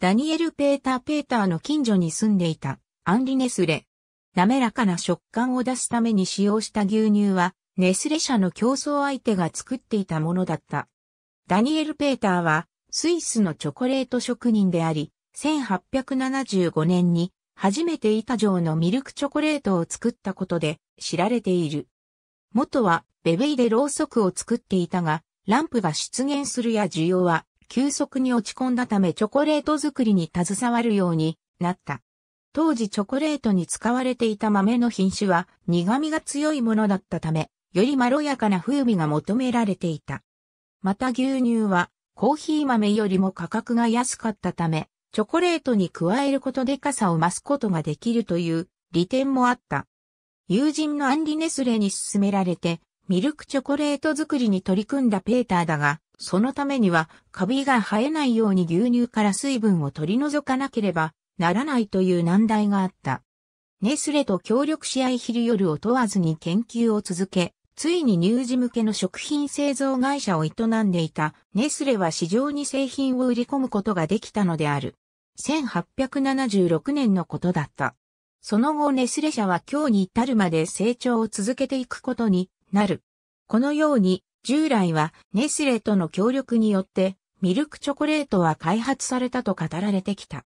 ダニエル・ペーター・ペーターの近所に住んでいたアンリ・ネスレ。滑らかな食感を出すために使用した牛乳は、ネスレ社の競争相手が作っていたものだった。ダニエル・ペーターは、スイスのチョコレート職人であり、1875年に初めて板状のミルクチョコレートを作ったことで知られている。元はベベイでろうそくを作っていたが、ランプが出現するや需要は急速に落ち込んだためチョコレート作りに携わるようになった。当時チョコレートに使われていた豆の品種は苦味が強いものだったため、よりまろやかな風味が求められていた。また牛乳はコーヒー豆よりも価格が安かったため、チョコレートに加えることで傘を増すことができるという利点もあった。友人のアンリ・ネスレに勧められて、ミルクチョコレート作りに取り組んだペーターだが、そのためには、カビが生えないように牛乳から水分を取り除かなければならないという難題があった。ネスレと協力し合い昼夜を問わずに研究を続け、ついに乳児向けの食品製造会社を営んでいたネスレは市場に製品を売り込むことができたのである。1876年のことだった。その後ネスレ社は今日に至るまで成長を続けていくことになる。このように従来はネスレとの協力によってミルクチョコレートは開発されたと語られてきた。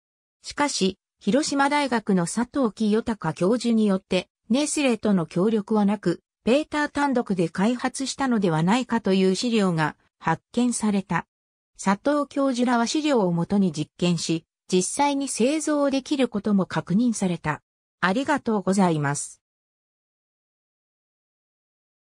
しかし、広島大学の佐藤清隆教授によってネスレとの協力はなく、ペーター単独で開発したのではないかという資料が発見された。佐藤教授らは資料をもとに実験し、実際に製造できることも確認された。ありがとうございます。